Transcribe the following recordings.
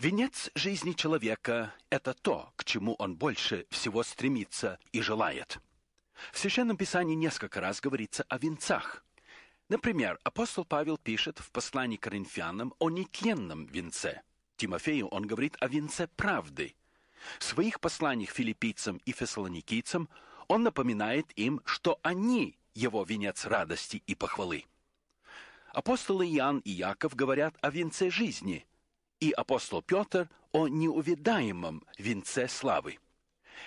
Венец жизни человека – это то, к чему он больше всего стремится и желает. В Священном Писании несколько раз говорится о венцах. Например, апостол Павел пишет в послании к Коринфянам о нетленном венце. Тимофею он говорит о венце правды. В своих посланиях филиппийцам и фессалоникийцам он напоминает им, что они – его венец радости и похвалы. Апостолы Иоанн и Яков говорят о венце жизни – и апостол Петр о неувидаемом венце славы.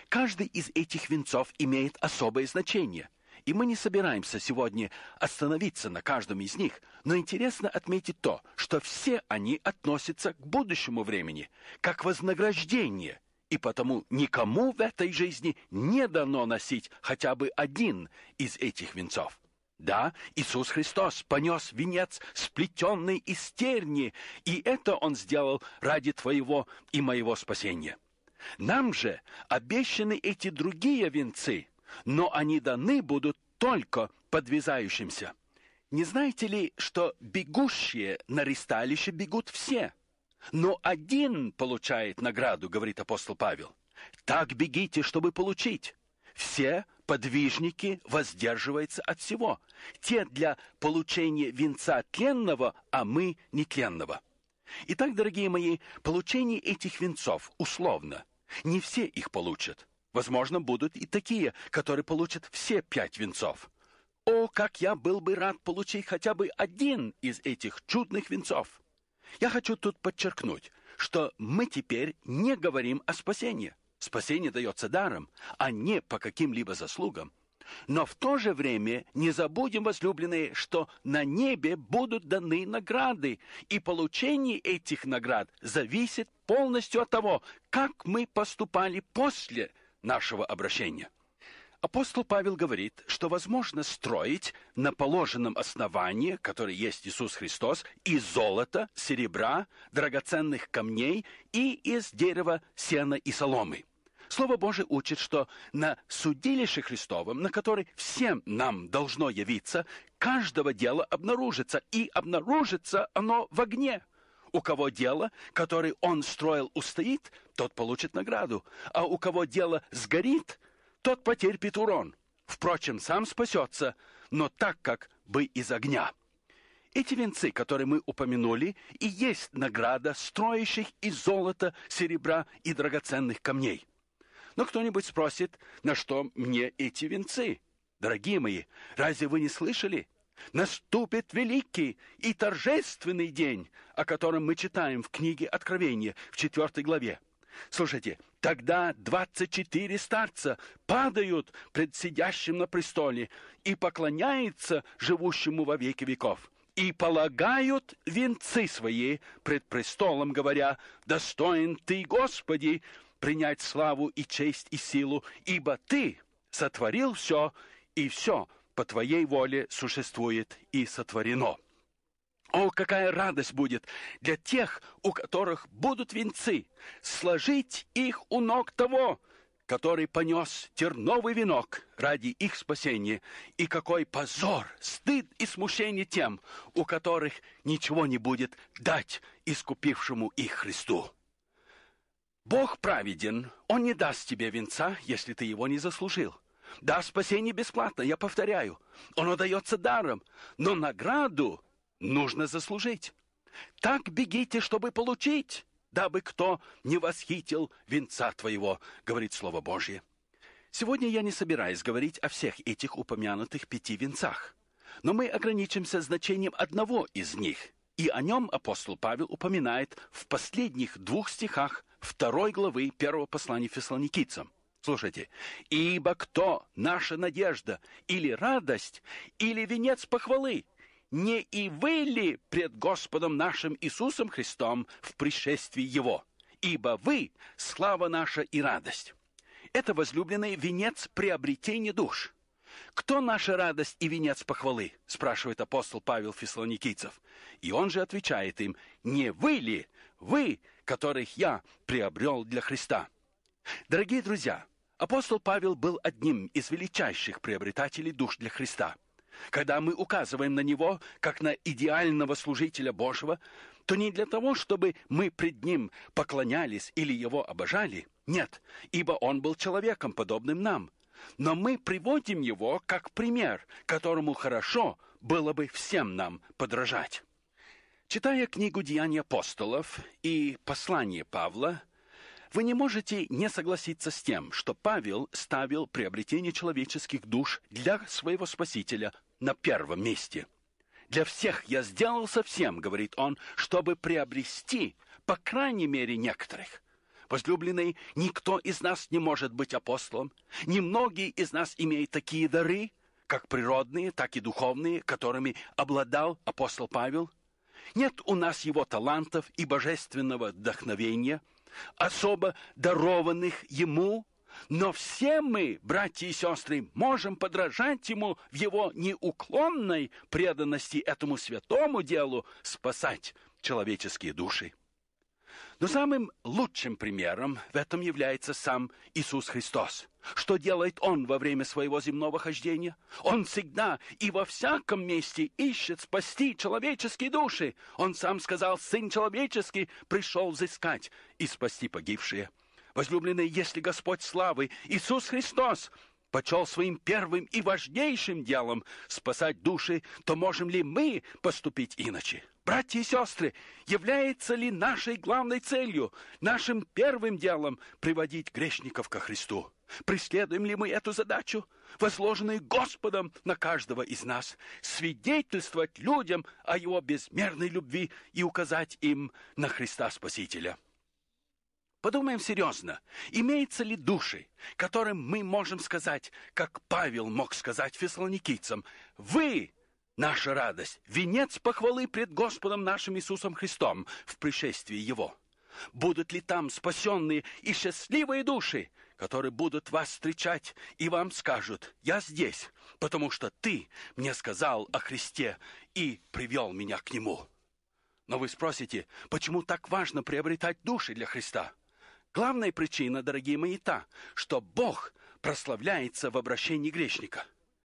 Каждый из этих венцов имеет особое значение, и мы не собираемся сегодня остановиться на каждом из них, но интересно отметить то, что все они относятся к будущему времени, как вознаграждение, и потому никому в этой жизни не дано носить хотя бы один из этих венцов. Да, Иисус Христос понес венец, сплетенный из терни, и это Он сделал ради твоего и моего спасения. Нам же обещаны эти другие венцы, но они даны будут только подвязающимся. Не знаете ли, что бегущие на ристалище бегут все? Но один получает награду, говорит апостол Павел. Так бегите, чтобы получить. Все подвижники воздерживаются от всего. Те для получения венца тленного, а мы нетленного. Итак, дорогие мои, получение этих венцов условно. Не все их получат. Возможно, будут и такие, которые получат все пять венцов. О, как я был бы рад получить хотя бы один из этих чудных венцов! Я хочу тут подчеркнуть, что мы теперь не говорим о спасении. Спасение дается даром, а не по каким-либо заслугам. Но в то же время не забудем, возлюбленные, что на небе будут даны награды, и получение этих наград зависит полностью от того, как мы поступали после нашего обращения. Апостол Павел говорит, что возможно строить на положенном основании, которое есть Иисус Христос, из золота, серебра, драгоценных камней и из дерева, сена и соломы. Слово Божие учит, что на судилище Христовом, на который всем нам должно явиться, каждого дела обнаружится, и обнаружится оно в огне. У кого дело, которое он строил, устоит, тот получит награду, а у кого дело сгорит, тот потерпит урон. Впрочем, сам спасется, но так, как бы из огня». Эти венцы, которые мы упомянули, и есть награда строящих из золота, серебра и драгоценных камней. Но кто-нибудь спросит, на что мне эти венцы? Дорогие мои, разве вы не слышали? Наступит великий и торжественный день, о котором мы читаем в книге Откровения в четвертой главе. Слушайте, тогда двадцать четыре старца падают пред сидящим на престоле и поклоняются живущему во веки веков и полагают венцы свои пред престолом, говоря, «Достоин Ты, Господи, принять славу и честь и силу, ибо Ты сотворил все, и все по Твоей воле существует и сотворено». О, какая радость будет для тех, у которых будут венцы, сложить их у ног того, который понес терновый венок ради их спасения, и какой позор, стыд и смущение тем, у которых ничего не будет дать искупившему их Христу. Бог праведен, Он не даст тебе венца, если ты его не заслужил. Да, спасение бесплатно, я повторяю. Оно дается даром, но награду нужно заслужить. Так бегите, чтобы получить, дабы кто не восхитил венца твоего, говорит Слово Божье. Сегодня я не собираюсь говорить о всех этих упомянутых пяти венцах, но мы ограничимся значением одного из них, и о нем апостол Павел упоминает в последних двух стихах Второй главы первого послания Фессалоникийцам. Слушайте, «Ибо кто наша надежда или радость, или венец похвалы? Не и вы ли пред Господом нашим Иисусом Христом в пришествии Его? Ибо вы — слава наша и радость». Это, возлюбленный, венец приобретения душ. «Кто наша радость и венец похвалы?» – спрашивает апостол Павел Фессалоникийцев. И он же отвечает им, «Не вы ли, вы, которых я приобрел для Христа». Дорогие друзья, апостол Павел был одним из величайших приобретателей душ для Христа. Когда мы указываем на него, как на идеального служителя Божьего, то не для того, чтобы мы пред ним поклонялись или его обожали, нет, ибо он был человеком, подобным нам. Но мы приводим его как пример, которому хорошо было бы всем нам подражать. Читая книгу «Деяния апостолов» и «Послание Павла», вы не можете не согласиться с тем, что Павел ставил приобретение человеческих душ для своего Спасителя на первом месте. «Для всех я сделал совсем», — говорит он, — «чтобы приобрести, по крайней мере, некоторых». Возлюбленные, никто из нас не может быть апостолом. Немногие из нас имеют такие дары, как природные, так и духовные, которыми обладал апостол Павел — нет у нас его талантов и божественного вдохновения, особо дарованных ему, но все мы, братья и сестры, можем подражать ему в его неуклонной преданности этому святому делу спасать человеческие души. Но самым лучшим примером в этом является сам Иисус Христос. Что делает Он во время своего земного хождения? Он всегда и во всяком месте ищет спасти человеческие души. Он сам сказал, Сын Человеческий пришел взыскать и спасти погибшие. Возлюбленные, если Господь славы, Иисус Христос, почел своим первым и важнейшим делом спасать души, то можем ли мы поступить иначе? Братья и сестры, является ли нашей главной целью, нашим первым делом приводить грешников ко Христу? Преследуем ли мы эту задачу, возложенную Господом на каждого из нас, свидетельствовать людям о Его безмерной любви и указать им на Христа Спасителя? Подумаем серьезно, Имеется ли души, которым мы можем сказать, как Павел мог сказать фессалоникийцам, «Вы наша радость, венец похвалы пред Господом нашим Иисусом Христом в пришествии Его. Будут ли там спасенные и счастливые души, которые будут вас встречать и вам скажут, «Я здесь, потому что ты мне сказал о Христе и привел меня к Нему». Но вы спросите, почему так важно приобретать души для Христа? Главная причина, дорогие мои, та, что Бог прославляется в обращении грешника –